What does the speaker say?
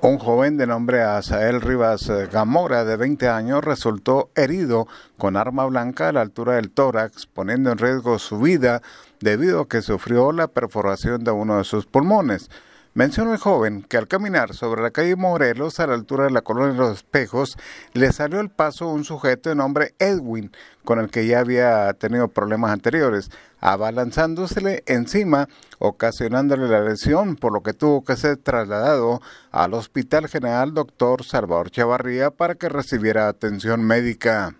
Un joven de nombre Asael Rivas eh, Gamora, de 20 años, resultó herido con arma blanca a la altura del tórax, poniendo en riesgo su vida debido a que sufrió la perforación de uno de sus pulmones. Mencionó el joven que al caminar sobre la calle Morelos a la altura de la colonia de los espejos, le salió al paso un sujeto de nombre Edwin, con el que ya había tenido problemas anteriores, abalanzándosele encima, ocasionándole la lesión, por lo que tuvo que ser trasladado al Hospital General Doctor Salvador Chavarría para que recibiera atención médica.